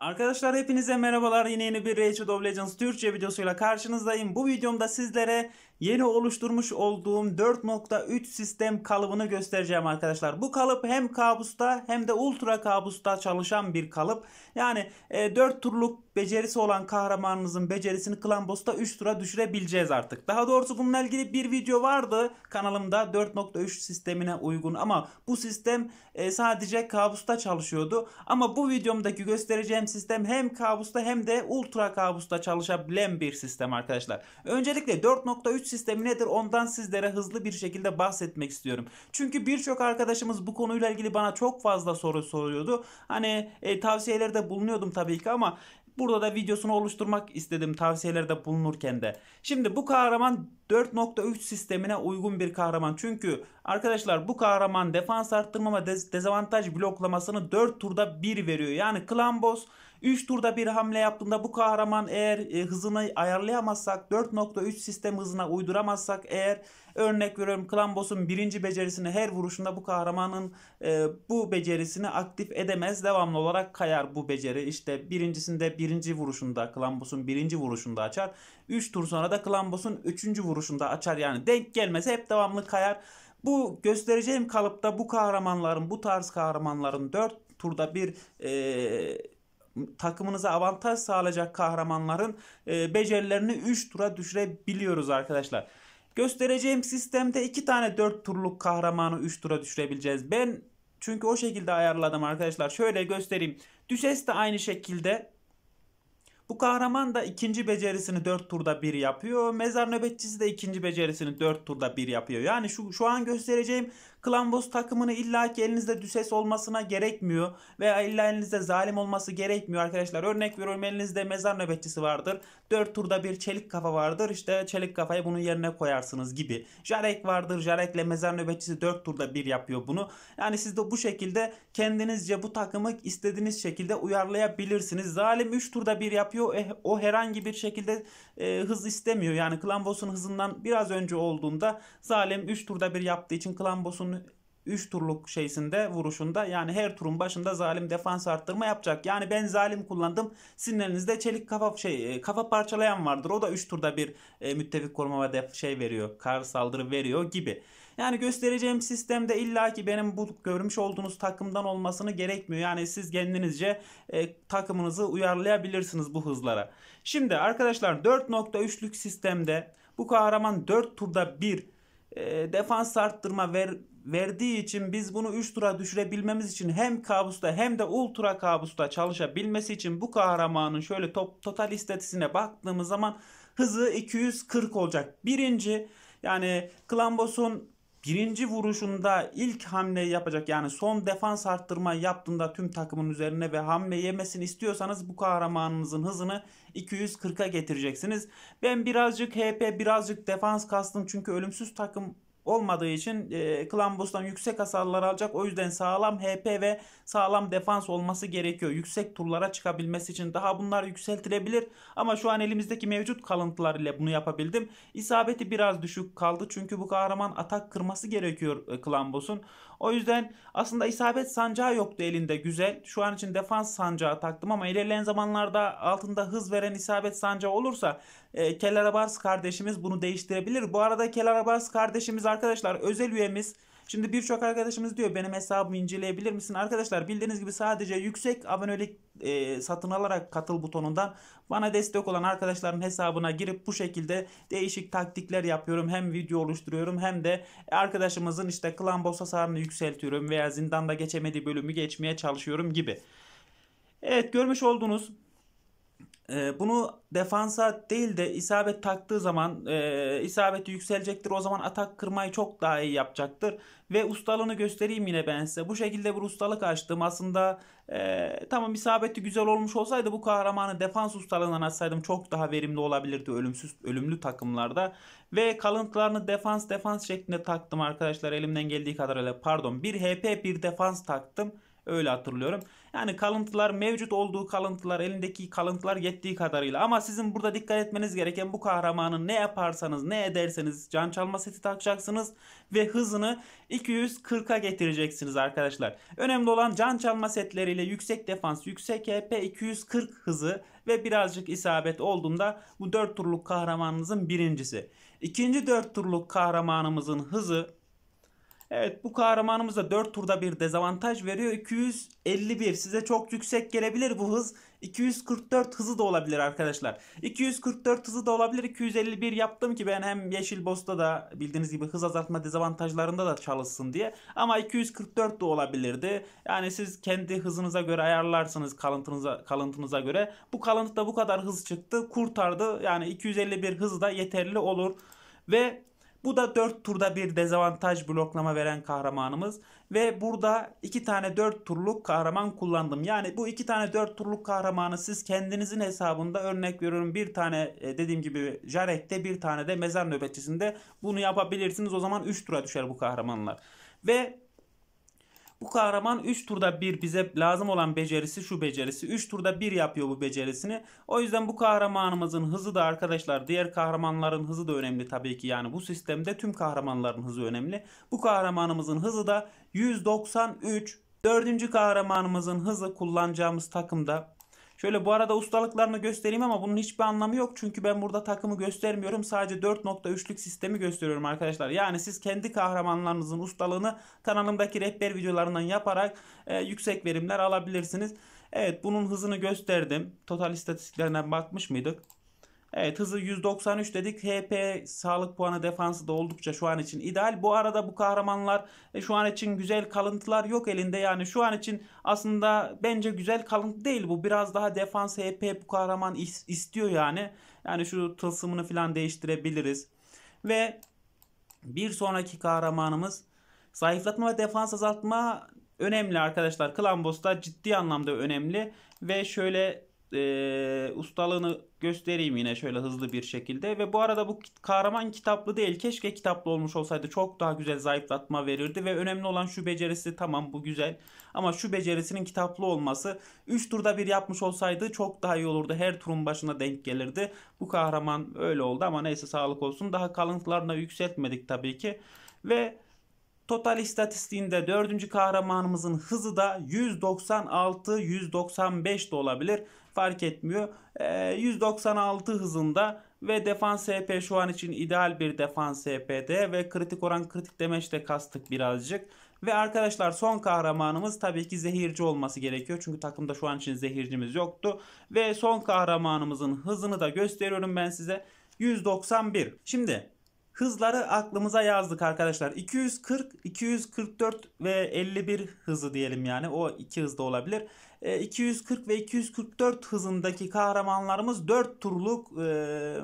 Arkadaşlar hepinize merhabalar. Yine yeni bir Rage of Legends Türkçe videosuyla karşınızdayım. Bu videomda sizlere yeni oluşturmuş olduğum 4.3 sistem kalıbını göstereceğim arkadaşlar. Bu kalıp hem kabusta hem de ultra kabusta çalışan bir kalıp. Yani 4 e, turluk becerisi olan kahramanınızın becerisini klan boss'ta 3 tura düşürebileceğiz artık. Daha doğrusu bununla ilgili bir video vardı kanalımda 4.3 sistemine uygun ama bu sistem e, sadece kabusta çalışıyordu. Ama bu videomdaki göstereceğim sistem hem kabusta hem de ultra kabusta çalışabilen bir sistem arkadaşlar. Öncelikle 4.3 sistemi nedir ondan sizlere hızlı bir şekilde bahsetmek istiyorum. Çünkü birçok arkadaşımız bu konuyla ilgili bana çok fazla soru soruyordu. Hani e, tavsiyelerde bulunuyordum tabii ki ama Burada da videosunu oluşturmak istedim tavsiyelerde bulunurken de. Şimdi bu kahraman 4.3 sistemine uygun bir kahraman. Çünkü arkadaşlar bu kahraman defans arttırma ve dezavantaj bloklamasını 4 turda 1 veriyor. Yani Klambos boss 3 turda bir hamle yaptığında bu kahraman eğer e, hızını ayarlayamazsak 4.3 sistem hızına uyduramazsak eğer örnek veriyorum Klambos'un birinci becerisini her vuruşunda bu kahramanın e, bu becerisini aktif edemez devamlı olarak kayar bu beceri. İşte birincisinde birinci vuruşunda Klambos'un birinci vuruşunda açar. 3 tur sonra da Klambos'un 3. vuruşunda vuruşunda açar yani denk gelmez hep devamlı kayar. Bu göstereceğim kalıpta bu kahramanların bu tarz kahramanların 4 turda bir e, takımınıza avantaj sağlayacak kahramanların e, becerilerini 3 tura düşürebiliyoruz arkadaşlar. Göstereceğim sistemde 2 tane 4 turluk kahramanı 3 tura düşürebileceğiz. Ben çünkü o şekilde ayarladım arkadaşlar. Şöyle göstereyim. Düşes de aynı şekilde bu kahraman da ikinci becerisini 4 turda 1 yapıyor. Mezar nöbetçisi de ikinci becerisini 4 turda 1 yapıyor. Yani şu, şu an göstereceğim Kılavuz takımını illa ki elinizde Düses olmasına gerekmiyor. Veya illa elinizde zalim olması gerekmiyor arkadaşlar. Örnek veriyorum elinizde mezar nöbetçisi vardır. 4 turda bir çelik kafa vardır. İşte çelik kafayı bunun yerine koyarsınız gibi. Jarek vardır. Jarek'le mezar nöbetçisi 4 turda bir yapıyor bunu. Yani siz de bu şekilde kendinizce bu takımı istediğiniz şekilde uyarlayabilirsiniz. Zalim 3 turda bir yapıyor. E, o herhangi bir şekilde e, hız istemiyor. Yani Klambos'un hızından biraz önce olduğunda Zalim 3 turda bir yaptığı için Klambos'un 3 turluk şeysinde vuruşunda yani her turun başında zalim defans arttırma yapacak. Yani ben zalim kullandım. Sizin elinizde çelik kafa şey e, kafa parçalayan vardır. O da 3 turda bir e, müttefik koruma ve def, şey veriyor. Kar saldırı veriyor gibi. Yani göstereceğim sistemde illa ki benim bu görmüş olduğunuz takımdan olmasını gerekmiyor. Yani siz kendinizce e, takımınızı uyarlayabilirsiniz bu hızlara. Şimdi arkadaşlar 4.3'lük sistemde bu kahraman 4 turda bir e, defans arttırma ver, verdiği için biz bunu 3 tura düşürebilmemiz için hem kabusta hem de ultra kabusta çalışabilmesi için bu kahramanın şöyle top, total istatisine baktığımız zaman hızı 240 olacak. Birinci yani Klambos'un birinci vuruşunda ilk hamle yapacak yani son defans arttırma yaptığında tüm takımın üzerine ve hamle yemesini istiyorsanız bu kahramanınızın hızını 240'a getireceksiniz. Ben birazcık HP birazcık defans kastım çünkü ölümsüz takım olmadığı için e, Klambos'tan yüksek hasarlar alacak. O yüzden sağlam HP ve sağlam defans olması gerekiyor. Yüksek turlara çıkabilmesi için daha bunlar yükseltilebilir. Ama şu an elimizdeki mevcut kalıntılar ile bunu yapabildim. İsabeti biraz düşük kaldı. Çünkü bu kahraman atak kırması gerekiyor e, Klambos'un. O yüzden aslında isabet sancağı yoktu elinde güzel. Şu an için defans sancağı taktım ama ilerleyen zamanlarda altında hız veren isabet sancağı olursa e, Keller Abars kardeşimiz bunu değiştirebilir. Bu arada Keller Abars kardeşimiz arkadaşlar özel üyemiz Şimdi birçok arkadaşımız diyor benim hesabımı inceleyebilir misin? Arkadaşlar bildiğiniz gibi sadece yüksek abonelik e, satın alarak katıl butonundan bana destek olan arkadaşların hesabına girip bu şekilde değişik taktikler yapıyorum. Hem video oluşturuyorum hem de arkadaşımızın işte klan boss hasarını yükseltiyorum veya zindanda geçemediği bölümü geçmeye çalışıyorum gibi. Evet görmüş olduğunuz e, bunu defansa değil de isabet taktığı zaman e, isabeti yükselecektir. O zaman atak kırmayı çok daha iyi yapacaktır. Ve ustalığını göstereyim yine ben size. Bu şekilde bir ustalık açtım. Aslında e, tamam isabeti güzel olmuş olsaydı bu kahramanı defans ustalığından açsaydım çok daha verimli olabilirdi ölümsüz ölümlü takımlarda. Ve kalıntılarını defans defans şeklinde taktım arkadaşlar elimden geldiği kadarıyla. Pardon bir HP bir defans taktım. Öyle hatırlıyorum. Yani kalıntılar mevcut olduğu kalıntılar elindeki kalıntılar yettiği kadarıyla. Ama sizin burada dikkat etmeniz gereken bu kahramanın ne yaparsanız ne ederseniz can çalma seti takacaksınız. Ve hızını 240'a getireceksiniz arkadaşlar. Önemli olan can çalma setleriyle yüksek defans yüksek HP e 240 hızı ve birazcık isabet olduğunda bu 4 turluk kahramanınızın birincisi. İkinci 4 turluk kahramanımızın hızı Evet bu kahramanımız da 4 turda bir dezavantaj veriyor. 251 size çok yüksek gelebilir bu hız. 244 hızı da olabilir arkadaşlar. 244 hızı da olabilir. 251 yaptım ki ben hem Yeşil bosta da bildiğiniz gibi hız azaltma dezavantajlarında da çalışsın diye. Ama 244 de olabilirdi. Yani siz kendi hızınıza göre ayarlarsınız kalıntınıza, kalıntınıza göre. Bu kalıntıda bu kadar hız çıktı. Kurtardı. Yani 251 hız da yeterli olur. Ve bu da 4 turda bir dezavantaj bloklama veren kahramanımız. Ve burada 2 tane 4 turluk kahraman kullandım. Yani bu 2 tane 4 turluk kahramanı siz kendinizin hesabında örnek veriyorum. Bir tane e, dediğim gibi Jarek'te bir tane de mezar nöbetçisinde bunu yapabilirsiniz. O zaman 3 tura düşer bu kahramanlar. Ve bu kahraman 3 turda bir bize lazım olan becerisi şu becerisi. 3 turda bir yapıyor bu becerisini. O yüzden bu kahramanımızın hızı da arkadaşlar diğer kahramanların hızı da önemli tabii ki. Yani bu sistemde tüm kahramanların hızı önemli. Bu kahramanımızın hızı da 193. Dördüncü kahramanımızın hızı kullanacağımız takımda Şöyle bu arada ustalıklarını göstereyim ama bunun hiçbir anlamı yok. Çünkü ben burada takımı göstermiyorum. Sadece 4.3'lük sistemi gösteriyorum arkadaşlar. Yani siz kendi kahramanlarınızın ustalığını tanımdaki rehber videolarından yaparak e, yüksek verimler alabilirsiniz. Evet bunun hızını gösterdim. Total istatistiklerine bakmış mıydık? Evet hızı 193 dedik. HP sağlık puanı defansı da oldukça şu an için ideal. Bu arada bu kahramanlar e, şu an için güzel kalıntılar yok elinde. Yani şu an için aslında bence güzel kalıntı değil bu. Biraz daha defans HP bu kahraman is- istiyor yani. Yani şu tılsımını falan değiştirebiliriz. Ve bir sonraki kahramanımız zayıflatma ve defans azaltma önemli arkadaşlar. Klambos'ta ciddi anlamda önemli. Ve şöyle e, ustalığını göstereyim yine şöyle hızlı bir şekilde. Ve bu arada bu kahraman kitaplı değil. Keşke kitaplı olmuş olsaydı çok daha güzel zayıflatma verirdi. Ve önemli olan şu becerisi tamam bu güzel. Ama şu becerisinin kitaplı olması 3 turda bir yapmış olsaydı çok daha iyi olurdu. Her turun başına denk gelirdi. Bu kahraman öyle oldu ama neyse sağlık olsun. Daha kalıntılarına yükseltmedik tabii ki. Ve Total istatistiğinde dördüncü kahramanımızın hızı da 196-195 de olabilir fark etmiyor. 196 ee, hızında ve defans SP şu an için ideal bir defans SP'de ve kritik oran kritik demeç de kastık birazcık. Ve arkadaşlar son kahramanımız tabii ki zehirci olması gerekiyor. Çünkü takımda şu an için zehircimiz yoktu. Ve son kahramanımızın hızını da gösteriyorum ben size. 191. Şimdi Hızları aklımıza yazdık arkadaşlar. 240, 244 ve 51 hızı diyelim yani. O iki hızda olabilir. E, 240 ve 244 hızındaki kahramanlarımız 4 turluk e,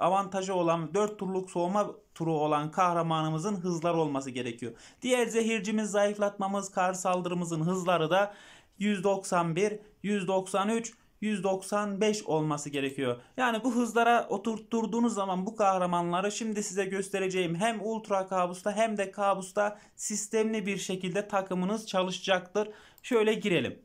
avantajı olan 4 turluk soğuma turu olan kahramanımızın hızlar olması gerekiyor. Diğer zehircimiz zayıflatmamız, kar saldırımızın hızları da 191, 193, 195 olması gerekiyor. Yani bu hızlara oturtturduğunuz zaman bu kahramanları şimdi size göstereceğim hem ultra kabusta hem de kabusta sistemli bir şekilde takımınız çalışacaktır. Şöyle girelim.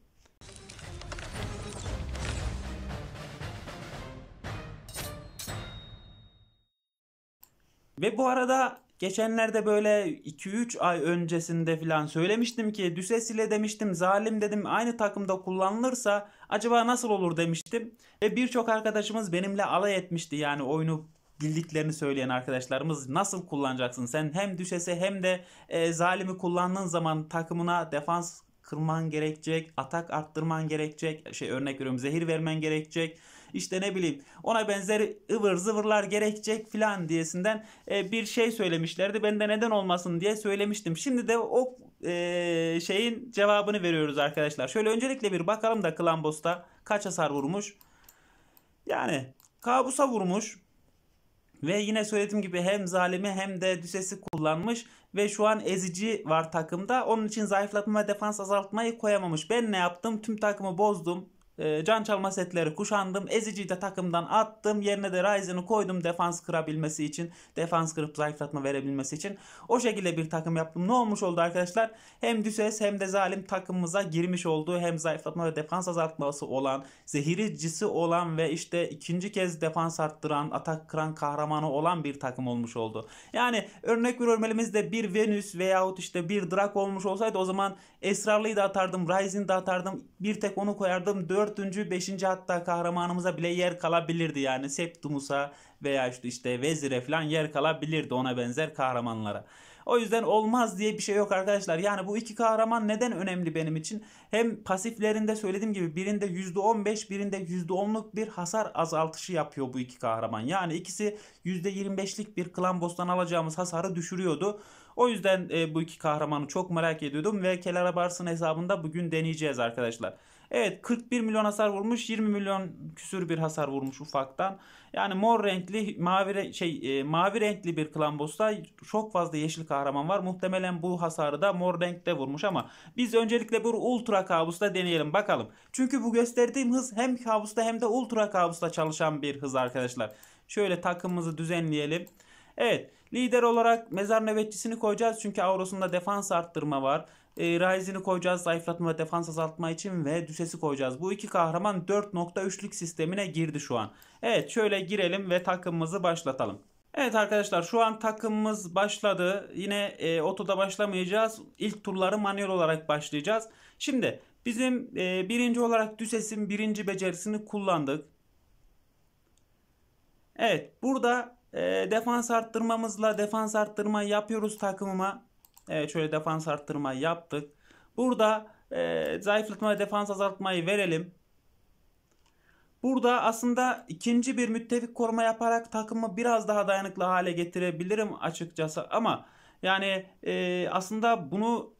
Ve bu arada Geçenlerde böyle 2-3 ay öncesinde falan söylemiştim ki Düses ile demiştim zalim dedim aynı takımda kullanılırsa acaba nasıl olur demiştim. Ve birçok arkadaşımız benimle alay etmişti yani oyunu bildiklerini söyleyen arkadaşlarımız nasıl kullanacaksın? Sen hem düsese hem de e, zalimi kullandığın zaman takımına defans kırman gerekecek, atak arttırman gerekecek, şey örnek veriyorum zehir vermen gerekecek işte ne bileyim ona benzer ıvır zıvırlar gerekecek filan diyesinden e, bir şey söylemişlerdi. Ben de neden olmasın diye söylemiştim. Şimdi de o e, şeyin cevabını veriyoruz arkadaşlar. Şöyle öncelikle bir bakalım da Klambos'ta kaç hasar vurmuş. Yani kabusa vurmuş. Ve yine söylediğim gibi hem zalimi hem de düsesi kullanmış ve şu an ezici var takımda. Onun için zayıflatma defans azaltmayı koyamamış. Ben ne yaptım? Tüm takımı bozdum. Ee, can çalma setleri kuşandım. ezici de takımdan attım. Yerine de Ryzen'ı koydum defans kırabilmesi için. Defans kırıp zayıflatma verebilmesi için. O şekilde bir takım yaptım. Ne olmuş oldu arkadaşlar? Hem Düses hem de Zalim takımımıza girmiş olduğu, Hem zayıflatma ve defans azaltması olan, zehiricisi olan ve işte ikinci kez defans arttıran, atak kıran kahramanı olan bir takım olmuş oldu. Yani örnek bir örmelimizde bir Venüs veyahut işte bir Drak olmuş olsaydı o zaman Esrarlı'yı da atardım, Ryzen'i de atardım. Bir tek onu koyardım. 4 4. 5. hatta kahramanımıza bile yer kalabilirdi yani. Septumus'a veya işte, işte Vezir'e falan yer kalabilirdi ona benzer kahramanlara. O yüzden olmaz diye bir şey yok arkadaşlar. Yani bu iki kahraman neden önemli benim için? Hem pasiflerinde söylediğim gibi birinde %15 birinde %10'luk bir hasar azaltışı yapıyor bu iki kahraman. Yani ikisi %25'lik bir klan bostan alacağımız hasarı düşürüyordu. O yüzden e, bu iki kahramanı çok merak ediyordum ve Kelara Bars'ın hesabında bugün deneyeceğiz arkadaşlar. Evet 41 milyon hasar vurmuş 20 milyon küsür bir hasar vurmuş ufaktan. Yani mor renkli mavi re şey e, mavi renkli bir klambosta çok fazla yeşil kahraman var. Muhtemelen bu hasarı da mor renkte vurmuş ama biz öncelikle bu ultra kabusta deneyelim bakalım. Çünkü bu gösterdiğim hız hem kabusta hem de ultra kabusta çalışan bir hız arkadaşlar. Şöyle takımımızı düzenleyelim. Evet lider olarak mezar nöbetçisini koyacağız. Çünkü Auros'unda defans arttırma var. E, Ryzen'i koyacağız zayıflatma ve defans azaltma için ve Düses'i koyacağız. Bu iki kahraman 4.3'lük sistemine girdi şu an. Evet şöyle girelim ve takımımızı başlatalım. Evet arkadaşlar şu an takımımız başladı. Yine e, otoda başlamayacağız. İlk turları manuel olarak başlayacağız. Şimdi bizim e, birinci olarak Düses'in birinci becerisini kullandık. Evet burada e, defans arttırmamızla defans arttırma yapıyoruz takımıma. E, şöyle defans arttırma yaptık. Burada e, zayıflatma ve defans azaltmayı verelim. Burada aslında ikinci bir müttefik koruma yaparak takımı biraz daha dayanıklı hale getirebilirim açıkçası ama yani e, aslında bunu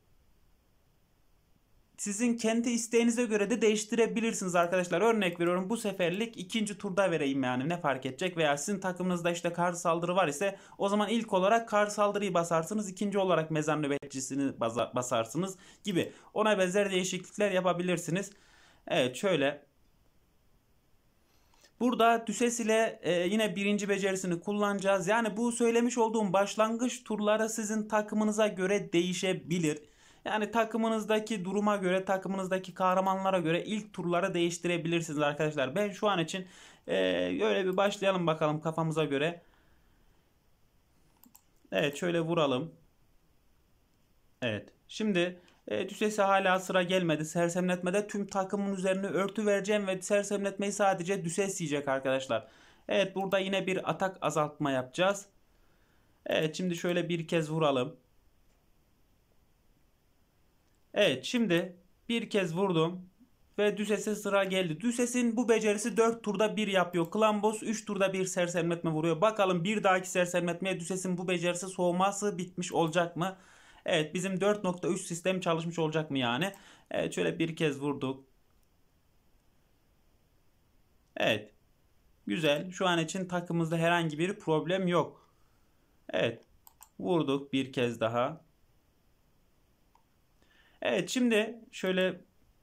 sizin kendi isteğinize göre de değiştirebilirsiniz arkadaşlar. Örnek veriyorum bu seferlik ikinci turda vereyim yani ne fark edecek veya sizin takımınızda işte kar saldırı var ise o zaman ilk olarak kar saldırıyı basarsınız ikinci olarak mezar nöbetçisini basarsınız gibi ona benzer değişiklikler yapabilirsiniz. Evet şöyle Burada Düses ile e, yine birinci becerisini kullanacağız. Yani bu söylemiş olduğum başlangıç turları sizin takımınıza göre değişebilir. Yani takımınızdaki duruma göre, takımınızdaki kahramanlara göre ilk turları değiştirebilirsiniz arkadaşlar. Ben şu an için e, öyle bir başlayalım bakalım kafamıza göre. Evet şöyle vuralım. Evet. Şimdi e, Tüses'e hala sıra gelmedi. Sersemletmede tüm takımın üzerine örtü vereceğim ve sersemletmeyi sadece Düses yiyecek arkadaşlar. Evet burada yine bir atak azaltma yapacağız. Evet şimdi şöyle bir kez vuralım. Evet şimdi bir kez vurdum ve Düses'e sıra geldi. Düses'in bu becerisi 4 turda 1 yapıyor. Klambos 3 turda 1 sersemletme vuruyor. Bakalım bir dahaki sersemletmeye Düses'in bu becerisi soğuması bitmiş olacak mı? Evet bizim 4.3 sistem çalışmış olacak mı yani? Evet şöyle bir kez vurduk. Evet. Güzel. Şu an için takımımızda herhangi bir problem yok. Evet. Vurduk bir kez daha. Evet şimdi şöyle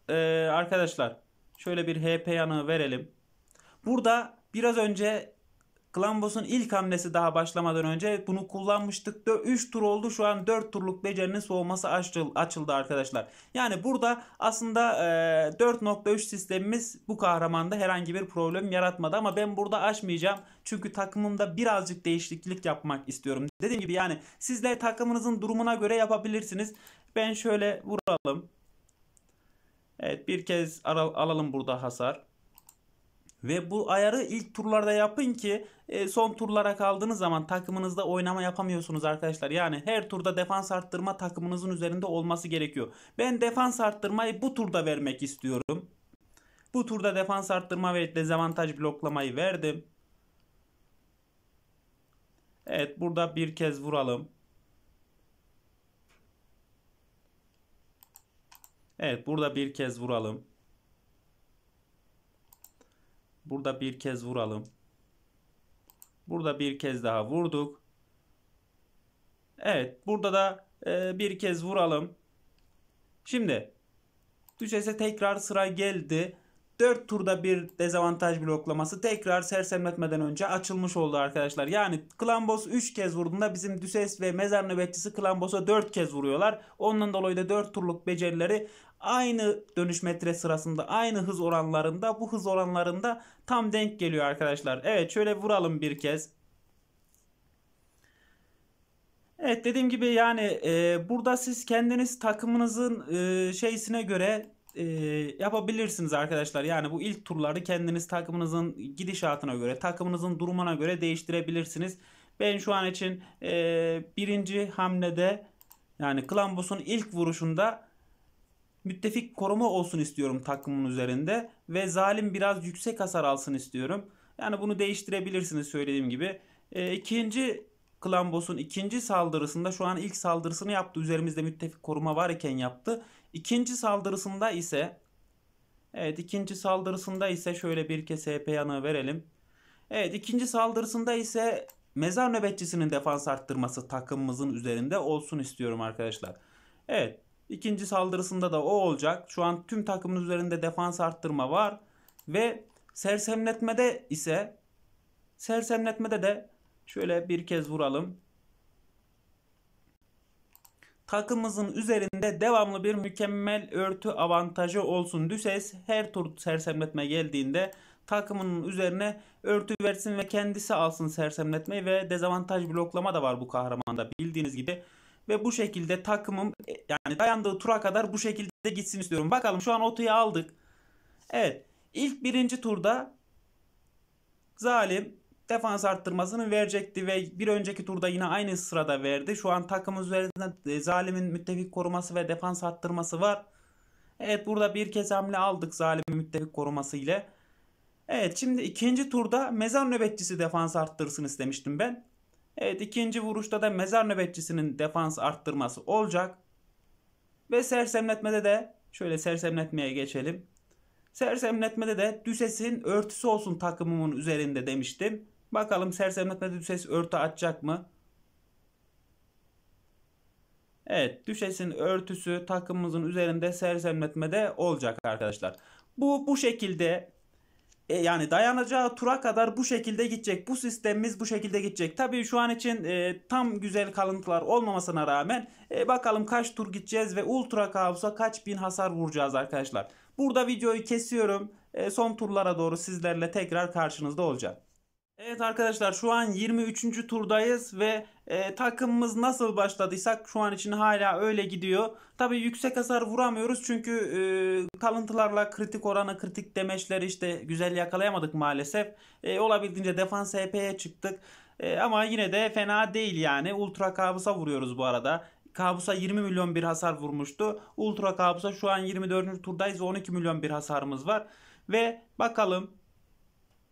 e, arkadaşlar şöyle bir HP yanı verelim. Burada biraz önce Klambos'un ilk hamlesi daha başlamadan önce bunu kullanmıştık. 3 tur oldu şu an 4 turluk becerinin soğuması açıldı arkadaşlar. Yani burada aslında 4.3 e, sistemimiz bu kahramanda herhangi bir problem yaratmadı ama ben burada aşmayacağım. Çünkü takımımda birazcık değişiklik yapmak istiyorum. Dediğim gibi yani sizler takımınızın durumuna göre yapabilirsiniz. Ben şöyle vuralım. Evet bir kez alalım burada hasar. Ve bu ayarı ilk turlarda yapın ki e, son turlara kaldığınız zaman takımınızda oynama yapamıyorsunuz arkadaşlar. Yani her turda defans arttırma takımınızın üzerinde olması gerekiyor. Ben defans arttırmayı bu turda vermek istiyorum. Bu turda defans arttırma ve dezavantaj bloklamayı verdim. Evet burada bir kez vuralım. Evet burada bir kez vuralım. Burada bir kez vuralım. Burada bir kez daha vurduk. Evet burada da e, bir kez vuralım. Şimdi Düşese tekrar sıra geldi. 4 turda bir dezavantaj bloklaması tekrar sersemletmeden önce açılmış oldu arkadaşlar. Yani Klambos 3 kez vurduğunda bizim Düses ve Mezar Nöbetçisi Klambos'a 4 kez vuruyorlar. Ondan dolayı da 4 turluk becerileri aynı dönüş metre sırasında aynı hız oranlarında bu hız oranlarında tam denk geliyor arkadaşlar. Evet şöyle vuralım bir kez. Evet dediğim gibi yani e, burada siz kendiniz takımınızın e, şeysine göre e, yapabilirsiniz arkadaşlar. Yani bu ilk turları kendiniz takımınızın gidişatına göre, takımınızın durumuna göre değiştirebilirsiniz. Ben şu an için e, birinci hamlede yani Klambus'un ilk vuruşunda müttefik koruma olsun istiyorum takımın üzerinde ve zalim biraz yüksek hasar alsın istiyorum. Yani bunu değiştirebilirsiniz söylediğim gibi. E, ikinci Klambos'un ikinci saldırısında şu an ilk saldırısını yaptı. Üzerimizde müttefik koruma var iken yaptı. İkinci saldırısında ise Evet ikinci saldırısında ise şöyle bir kez HP yanığı verelim. Evet ikinci saldırısında ise mezar nöbetçisinin defans arttırması takımımızın üzerinde olsun istiyorum arkadaşlar. Evet İkinci saldırısında da o olacak. Şu an tüm takımın üzerinde defans arttırma var. Ve sersemletmede ise sersemletmede de şöyle bir kez vuralım. Takımımızın üzerinde devamlı bir mükemmel örtü avantajı olsun. Düses her tur sersemletme geldiğinde takımının üzerine örtü versin ve kendisi alsın sersemletmeyi ve dezavantaj bloklama da var bu kahramanda bildiğiniz gibi ve bu şekilde takımım e, yani dayandığı tura kadar bu şekilde gitsin istiyorum. Bakalım şu an Otu'yu aldık. Evet ilk birinci turda Zalim defans arttırmasını verecekti ve bir önceki turda yine aynı sırada verdi. Şu an takım üzerinde e, Zalim'in müttefik koruması ve defans arttırması var. Evet burada bir kez hamle aldık Zalim'in müttefik koruması ile. Evet şimdi ikinci turda mezar nöbetçisi defans arttırsın istemiştim ben. Evet ikinci vuruşta da mezar nöbetçisinin defans arttırması olacak. Ve sersemletmede de şöyle sersemletmeye geçelim. Sersemletmede de Düses'in örtüsü olsun takımımın üzerinde demiştim. Bakalım sersemletmede Düses örtü atacak mı? Evet Düşes'in örtüsü takımımızın üzerinde sersemletmede olacak arkadaşlar. Bu bu şekilde e, yani dayanacağı tura kadar bu şekilde gidecek. Bu sistemimiz bu şekilde gidecek. Tabii şu an için e, tam güzel kalıntılar olmamasına rağmen e, bakalım kaç tur gideceğiz ve Ultra Chaos'a kaç bin hasar vuracağız arkadaşlar. Burada videoyu kesiyorum. E, son turlara doğru sizlerle tekrar karşınızda olacağım. Evet arkadaşlar şu an 23. turdayız ve e, takımımız nasıl başladıysak şu an için hala öyle gidiyor. Tabi yüksek hasar vuramıyoruz çünkü e, kalıntılarla kritik oranı kritik demeçleri işte güzel yakalayamadık maalesef. E, olabildiğince defans HP'ye e çıktık e, ama yine de fena değil yani ultra kabusa vuruyoruz bu arada. Kabusa 20 milyon bir hasar vurmuştu. Ultra kabusa şu an 24. turdayız 12 milyon bir hasarımız var. Ve bakalım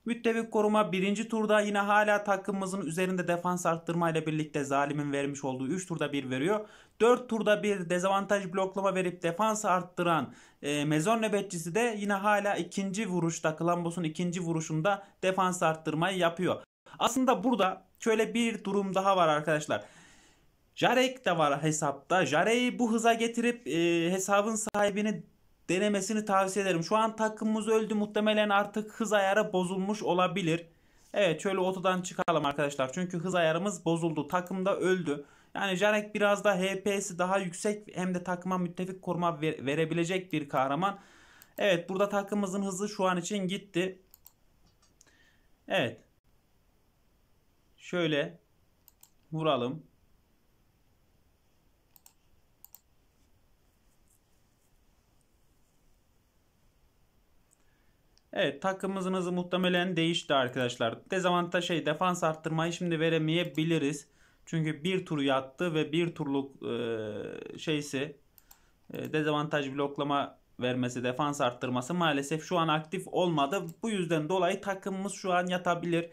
Müttefik koruma birinci turda yine hala takımımızın üzerinde defans arttırmayla birlikte zalimin vermiş olduğu 3 turda bir veriyor. 4 turda bir dezavantaj bloklama verip defans arttıran e, mezon nöbetçisi de yine hala ikinci vuruşta Klambos'un ikinci vuruşunda defans arttırmayı yapıyor. Aslında burada şöyle bir durum daha var arkadaşlar. Jarek de var hesapta. Jarek'i bu hıza getirip e, hesabın sahibini denemesini tavsiye ederim. Şu an takımımız öldü muhtemelen artık hız ayarı bozulmuş olabilir. Evet şöyle otodan çıkalım arkadaşlar. Çünkü hız ayarımız bozuldu. takım da öldü. Yani Jarek biraz da HP'si daha yüksek hem de takıma müttefik koruma ver verebilecek bir kahraman. Evet burada takımımızın hızı şu an için gitti. Evet. Şöyle vuralım. Evet takımımızınızı muhtemelen değişti arkadaşlar. Dezavantaj şey defans arttırmayı şimdi veremeyebiliriz. Çünkü bir tur yattı ve bir turluk e, şeysi e, dezavantaj bloklama vermesi, defans arttırması maalesef şu an aktif olmadı. Bu yüzden dolayı takımımız şu an yatabilir.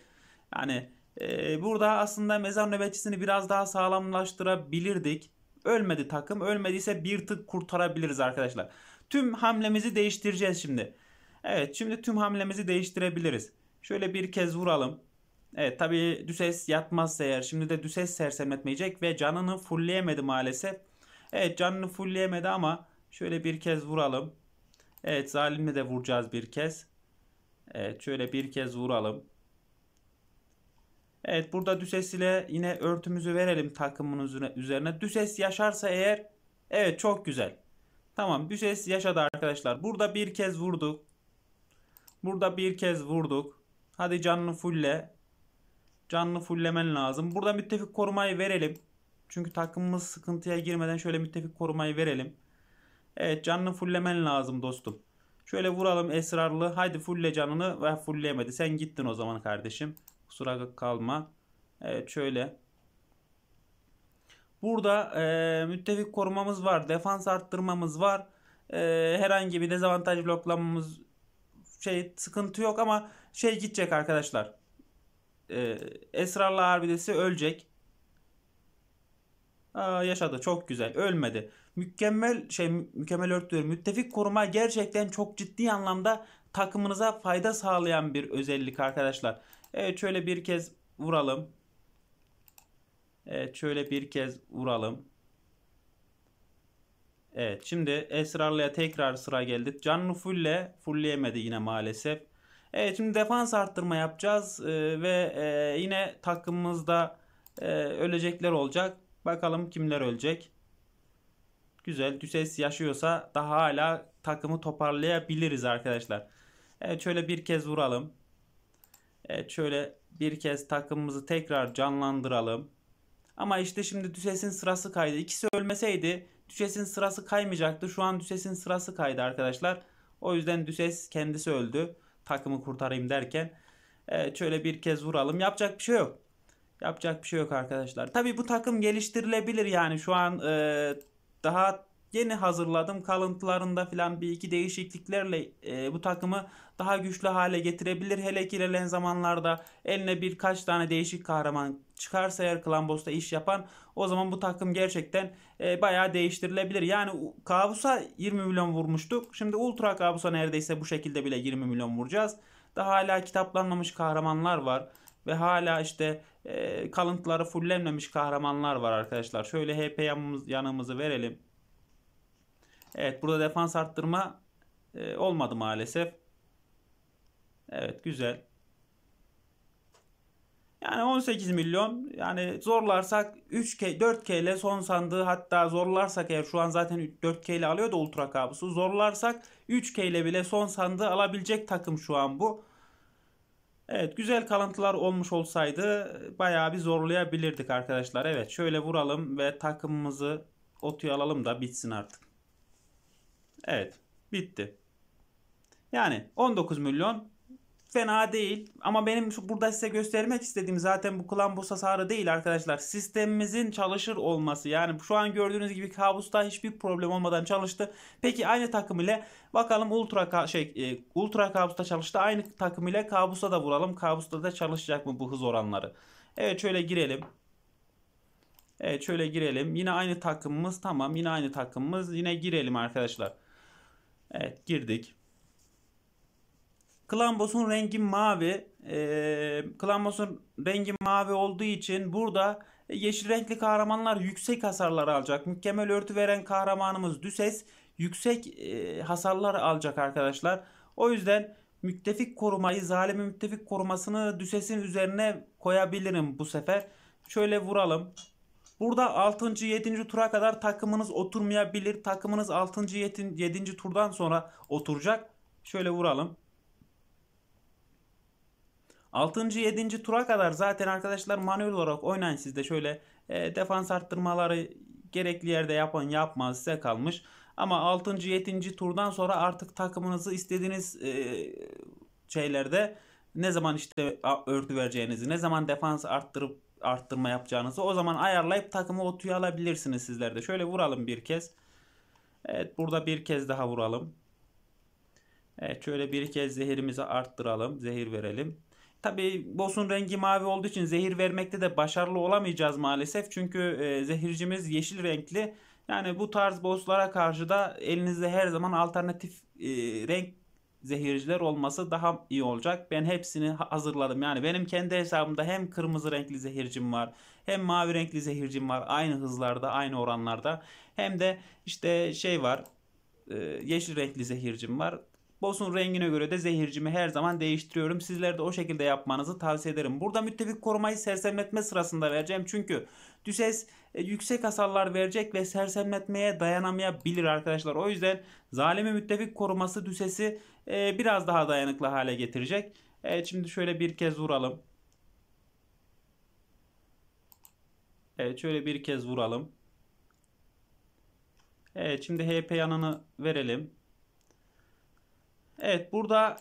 Yani e, burada aslında mezar nöbetçisini biraz daha sağlamlaştırabilirdik. Ölmedi takım. Ölmediyse bir tık kurtarabiliriz arkadaşlar. Tüm hamlemizi değiştireceğiz şimdi. Evet şimdi tüm hamlemizi değiştirebiliriz. Şöyle bir kez vuralım. Evet tabi Düses yatmazsa eğer şimdi de Düses sersemletmeyecek ve canını fullleyemedi maalesef. Evet canını fullleyemedi ama şöyle bir kez vuralım. Evet zalimle de vuracağız bir kez. Evet şöyle bir kez vuralım. Evet burada Düses ile yine örtümüzü verelim takımın üzerine. Düses yaşarsa eğer evet çok güzel. Tamam Düses yaşadı arkadaşlar. Burada bir kez vurduk. Burada bir kez vurduk. Hadi canını fulle. Canını fullemen lazım. Burada müttefik korumayı verelim. Çünkü takımımız sıkıntıya girmeden şöyle müttefik korumayı verelim. Evet canını fullemen lazım dostum. Şöyle vuralım esrarlı. Haydi fulle canını ve fulleyemedi. Sen gittin o zaman kardeşim. Kusura kalma. Evet şöyle. Burada e, müttefik korumamız var. Defans arttırmamız var. E, herhangi bir dezavantaj bloklamamız şey sıkıntı yok ama şey gidecek arkadaşlar. Ee, Esrarla Harbidesi ölecek. Aa, yaşadı çok güzel ölmedi. Mükemmel şey mükemmel örtüyorum. Müttefik koruma gerçekten çok ciddi anlamda takımınıza fayda sağlayan bir özellik arkadaşlar. Evet şöyle bir kez vuralım. Evet şöyle bir kez vuralım. Evet şimdi Esrarlı'ya tekrar sıra geldi. Canlı fulle fulleyemedi yine maalesef. Evet şimdi defans arttırma yapacağız ee, ve e, yine takımımızda e, ölecekler olacak. Bakalım kimler ölecek. Güzel Düses yaşıyorsa daha hala takımı toparlayabiliriz arkadaşlar. Evet şöyle bir kez vuralım. Evet şöyle bir kez takımımızı tekrar canlandıralım. Ama işte şimdi Düses'in sırası kaydı. İkisi ölmeseydi Düses'in sırası kaymayacaktı. Şu an Düses'in sırası kaydı arkadaşlar. O yüzden Düses kendisi öldü. Takımı kurtarayım derken. Evet şöyle bir kez vuralım. Yapacak bir şey yok. Yapacak bir şey yok arkadaşlar. Tabi bu takım geliştirilebilir yani. Şu an e, daha Yeni hazırladım. Kalıntılarında filan bir iki değişikliklerle e, bu takımı daha güçlü hale getirebilir. Hele ki ilerleyen zamanlarda eline birkaç tane değişik kahraman çıkarsa eğer Klambos'ta iş yapan o zaman bu takım gerçekten e, bayağı değiştirilebilir. Yani kabusa 20 milyon vurmuştuk. Şimdi ultra kabusa neredeyse bu şekilde bile 20 milyon vuracağız. Daha hala kitaplanmamış kahramanlar var ve hala işte e, kalıntıları fullenmemiş kahramanlar var arkadaşlar. Şöyle HP yanımızı verelim. Evet burada defans arttırma e, olmadı maalesef. Evet güzel. Yani 18 milyon yani zorlarsak 3K 4K ile son sandığı hatta zorlarsak eğer şu an zaten 4K ile alıyor da ultra kabusu zorlarsak 3K ile bile son sandığı alabilecek takım şu an bu. Evet güzel kalıntılar olmuş olsaydı bayağı bir zorlayabilirdik arkadaşlar. Evet şöyle vuralım ve takımımızı otuya alalım da bitsin artık. Evet. Bitti. Yani 19 milyon fena değil ama benim burada size göstermek istediğim zaten bu klan bu hasarı değil arkadaşlar. Sistemimizin çalışır olması yani şu an gördüğünüz gibi kabusta hiçbir problem olmadan çalıştı. Peki aynı takım ile bakalım ultra şey e, ultra kabusta çalıştı. Aynı takım ile kabusta da vuralım. Kabusta da çalışacak mı bu hız oranları? Evet şöyle girelim. Evet şöyle girelim. Yine aynı takımımız tamam. Yine aynı takımımız. Yine girelim arkadaşlar. Evet girdik. Klambos'un rengi mavi. E, Klambos'un rengi mavi olduğu için burada yeşil renkli kahramanlar yüksek hasarlar alacak. Mükemmel örtü veren kahramanımız Düses yüksek e, hasarlar alacak arkadaşlar. O yüzden müttefik korumayı, zalimi müttefik korumasını Düses'in üzerine koyabilirim bu sefer. Şöyle vuralım. Burada 6. 7. tura kadar takımınız oturmayabilir. Takımınız 6. 7. 7. turdan sonra oturacak. Şöyle vuralım. 6. 7. tura kadar zaten arkadaşlar manuel olarak oynayın siz de şöyle e, defans arttırmaları gerekli yerde yapın yapmaz size kalmış. Ama 6. 7. turdan sonra artık takımınızı istediğiniz e, şeylerde ne zaman işte örtü vereceğinizi, ne zaman defans arttırıp arttırma yapacağınızı o zaman ayarlayıp takımı o alabilirsiniz sizler de. Şöyle vuralım bir kez. Evet burada bir kez daha vuralım. Evet şöyle bir kez zehirimizi arttıralım. Zehir verelim. Tabi boss'un rengi mavi olduğu için zehir vermekte de başarılı olamayacağız maalesef. Çünkü e, zehircimiz yeşil renkli. Yani bu tarz boss'lara karşı da elinizde her zaman alternatif e, renk zehirciler olması daha iyi olacak. Ben hepsini hazırladım. Yani benim kendi hesabımda hem kırmızı renkli zehircim var hem mavi renkli zehircim var. Aynı hızlarda aynı oranlarda. Hem de işte şey var e, yeşil renkli zehircim var. Bosun rengine göre de zehircimi her zaman değiştiriyorum. Sizler de o şekilde yapmanızı tavsiye ederim. Burada müttefik korumayı sersemletme sırasında vereceğim. Çünkü DÜSES e, yüksek hasarlar verecek ve sersemletmeye dayanamayabilir arkadaşlar. O yüzden zalimi müttefik koruması DÜSES'i e, biraz daha dayanıklı hale getirecek. Evet şimdi şöyle bir kez vuralım. Evet şöyle bir kez vuralım. Evet şimdi HP yanını verelim. Evet burada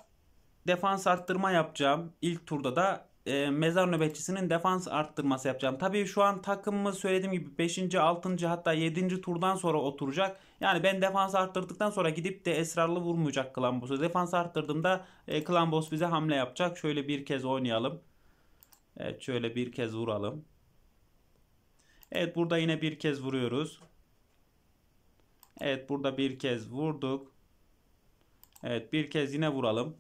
defans arttırma yapacağım. İlk turda da e, mezar nöbetçisinin defans arttırması yapacağım. Tabii şu an takımımız söylediğim gibi 5. 6. hatta 7. turdan sonra oturacak. Yani ben defans arttırdıktan sonra gidip de esrarlı vurmayacak Klambos'u. Defans arttırdığımda e, Klambos bize hamle yapacak. Şöyle bir kez oynayalım. Evet şöyle bir kez vuralım. Evet burada yine bir kez vuruyoruz. Evet burada bir kez vurduk. Evet bir kez yine vuralım.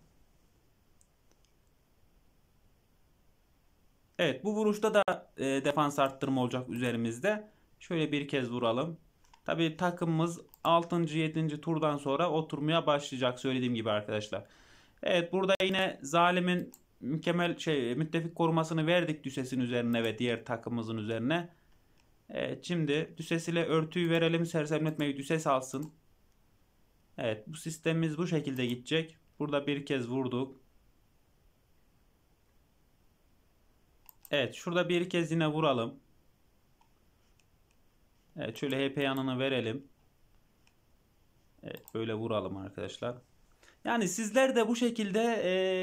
Evet bu vuruşta da e, defans arttırma olacak üzerimizde. Şöyle bir kez vuralım. Tabi takımımız 6. 7. turdan sonra oturmaya başlayacak söylediğim gibi arkadaşlar. Evet burada yine zalimin mükemmel şey müttefik korumasını verdik Düses'in üzerine ve diğer takımımızın üzerine. Evet şimdi Düses ile örtüyü verelim sersemletmeyi Düses alsın. Evet bu sistemimiz bu şekilde gidecek. Burada bir kez vurduk. Evet şurada bir kez yine vuralım. Evet şöyle HP yanını verelim. Evet böyle vuralım arkadaşlar. Yani sizler de bu şekilde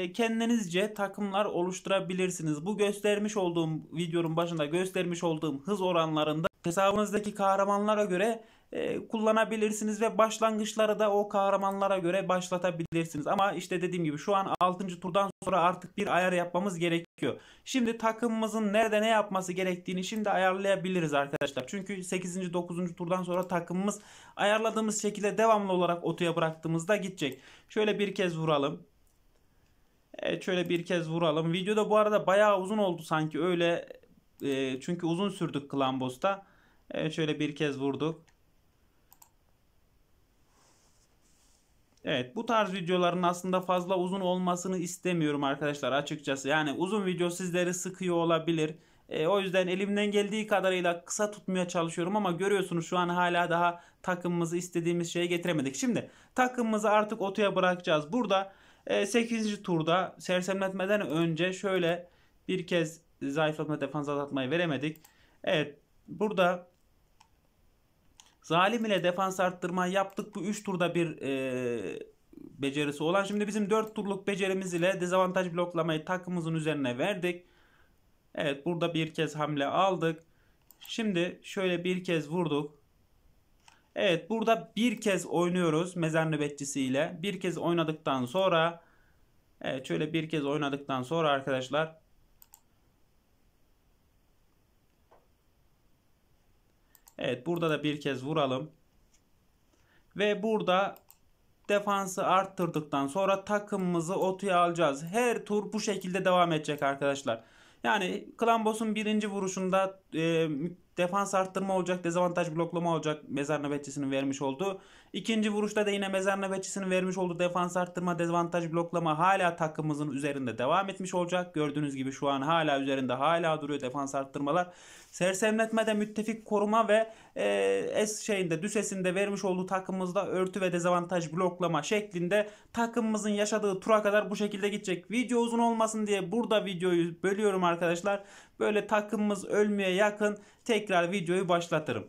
e, kendinizce takımlar oluşturabilirsiniz. Bu göstermiş olduğum videonun başında göstermiş olduğum hız oranlarında hesabınızdaki kahramanlara göre e, kullanabilirsiniz ve başlangıçları da o kahramanlara göre başlatabilirsiniz. Ama işte dediğim gibi şu an 6. turdan sonra artık bir ayar yapmamız gerekiyor. Şimdi takımımızın nerede ne yapması gerektiğini şimdi ayarlayabiliriz arkadaşlar. Çünkü 8. 9. turdan sonra takımımız ayarladığımız şekilde devamlı olarak otuya bıraktığımızda gidecek. Şöyle bir kez vuralım. Evet şöyle bir kez vuralım. Videoda bu arada bayağı uzun oldu sanki öyle. E, çünkü uzun sürdük Klambos'ta. Evet şöyle bir kez vurduk. Evet bu tarz videoların aslında fazla uzun olmasını istemiyorum arkadaşlar açıkçası. Yani uzun video sizleri sıkıyor olabilir. E, o yüzden elimden geldiği kadarıyla kısa tutmaya çalışıyorum ama görüyorsunuz şu an hala daha takımımızı istediğimiz şeye getiremedik. Şimdi takımımızı artık otuya bırakacağız. Burada e, 8. turda sersemletmeden önce şöyle bir kez zayıflatma defans atmayı veremedik. Evet burada Zalim ile defans arttırma yaptık. Bu 3 turda bir e, becerisi olan. Şimdi bizim 4 turluk becerimiz ile dezavantaj bloklamayı takımımızın üzerine verdik. Evet burada bir kez hamle aldık. Şimdi şöyle bir kez vurduk. Evet burada bir kez oynuyoruz mezar nöbetçisiyle. Bir kez oynadıktan sonra evet şöyle bir kez oynadıktan sonra arkadaşlar Evet burada da bir kez vuralım. Ve burada defansı arttırdıktan sonra takımımızı otuya alacağız. Her tur bu şekilde devam edecek arkadaşlar. Yani Klambos'un birinci vuruşunda e, defans arttırma olacak, dezavantaj bloklama olacak mezar nöbetçisinin vermiş olduğu. İkinci vuruşta da yine mezar nöbetçisinin vermiş olduğu defans arttırma, dezavantaj bloklama hala takımımızın üzerinde devam etmiş olacak. Gördüğünüz gibi şu an hala üzerinde hala duruyor defans arttırmalar. Sersemletmede müttefik koruma ve e, es şeyinde düsesinde vermiş olduğu takımımızda örtü ve dezavantaj bloklama şeklinde takımımızın yaşadığı tura kadar bu şekilde gidecek. Video uzun olmasın diye burada videoyu bölüyorum arkadaşlar. Böyle takımımız ölmeye yakın tekrar videoyu başlatırım.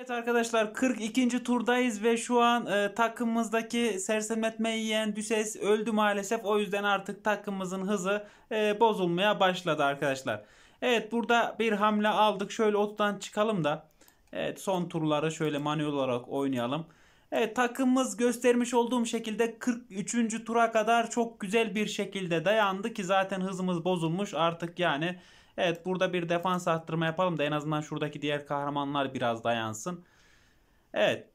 Evet arkadaşlar 42. turdayız ve şu an e, takımımızdaki sersemletme yiyen Düses öldü maalesef. O yüzden artık takımımızın hızı e, bozulmaya başladı arkadaşlar. Evet burada bir hamle aldık. Şöyle ottan çıkalım da evet, son turları şöyle manuel olarak oynayalım. Evet takımımız göstermiş olduğum şekilde 43. tura kadar çok güzel bir şekilde dayandı ki zaten hızımız bozulmuş artık yani Evet burada bir defans arttırma yapalım da en azından şuradaki diğer kahramanlar biraz dayansın. Evet.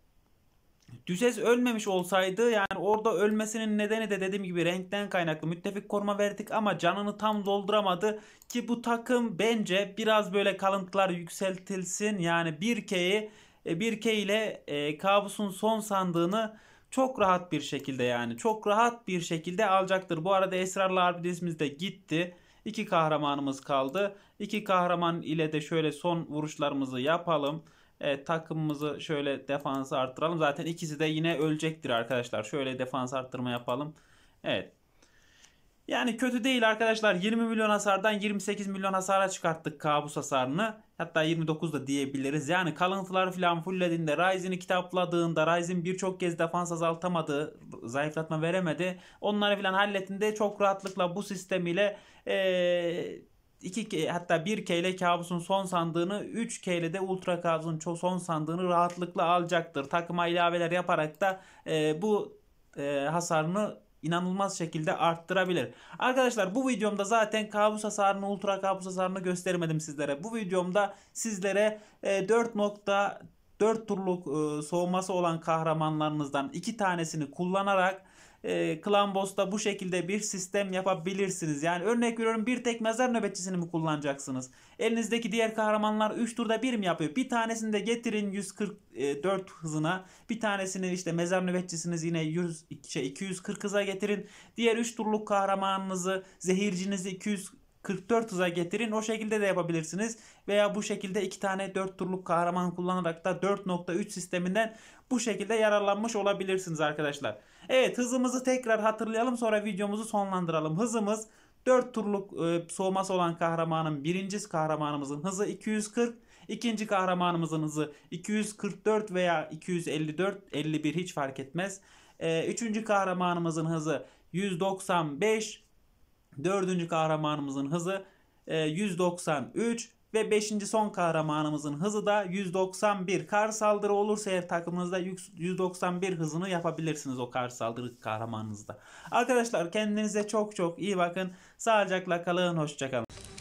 Düzes ölmemiş olsaydı yani orada ölmesinin nedeni de dediğim gibi renkten kaynaklı müttefik koruma verdik ama canını tam dolduramadı ki bu takım bence biraz böyle kalıntılar yükseltilsin yani 1K'yi 1K e, ile e, kabusun son sandığını çok rahat bir şekilde yani çok rahat bir şekilde alacaktır. Bu arada Esrarlı Abidesimiz de gitti. İki kahramanımız kaldı. İki kahraman ile de şöyle son vuruşlarımızı yapalım. Evet, takımımızı şöyle defansı arttıralım. Zaten ikisi de yine ölecektir arkadaşlar. Şöyle defans arttırma yapalım. Evet yani kötü değil arkadaşlar. 20 milyon hasardan 28 milyon hasara çıkarttık kabus hasarını. Hatta 29 da diyebiliriz. Yani kalıntıları falan fullediğinde, Ryzen'i kitapladığında, Ryzen birçok kez defans azaltamadı, zayıflatma veremedi. Onları falan hallettiğinde çok rahatlıkla bu sistemiyle ee, 2 hatta 1K ile kabusun son sandığını 3K ile de ultra kabusun son sandığını rahatlıkla alacaktır. Takıma ilaveler yaparak da e, bu e, hasarını inanılmaz şekilde arttırabilir. Arkadaşlar bu videomda zaten kabus hasarını, ultra kabus hasarını göstermedim sizlere. Bu videomda sizlere 4.4 e, turluk e, soğuması olan kahramanlarınızdan 2 tanesini kullanarak e, Klambos'ta bu şekilde bir sistem yapabilirsiniz. Yani örnek veriyorum bir tek mezar nöbetçisini mi kullanacaksınız? Elinizdeki diğer kahramanlar 3 turda 1 mi yapıyor? Bir tanesini de getirin 144 e, hızına. Bir tanesini işte mezar nöbetçisiniz yine 100, şey, 240 hıza getirin. Diğer 3 turluk kahramanınızı, zehirciniz 200 44 hıza getirin. O şekilde de yapabilirsiniz. Veya bu şekilde 2 tane 4 turluk kahraman kullanarak da 4.3 sisteminden bu şekilde yararlanmış olabilirsiniz arkadaşlar. Evet hızımızı tekrar hatırlayalım sonra videomuzu sonlandıralım. Hızımız 4 turluk e, soğuması olan kahramanın birinci kahramanımızın hızı 240. ikinci kahramanımızın hızı 244 veya 254, 51 hiç fark etmez. E, üçüncü kahramanımızın hızı 195. Dördüncü kahramanımızın hızı 193 e, ve beşinci son kahramanımızın hızı da 191. Kar saldırı olursa eğer takımınızda 191 hızını yapabilirsiniz o kar saldırı kahramanınızda. Arkadaşlar kendinize çok çok iyi bakın. Sağlıcakla kalın. Hoşçakalın.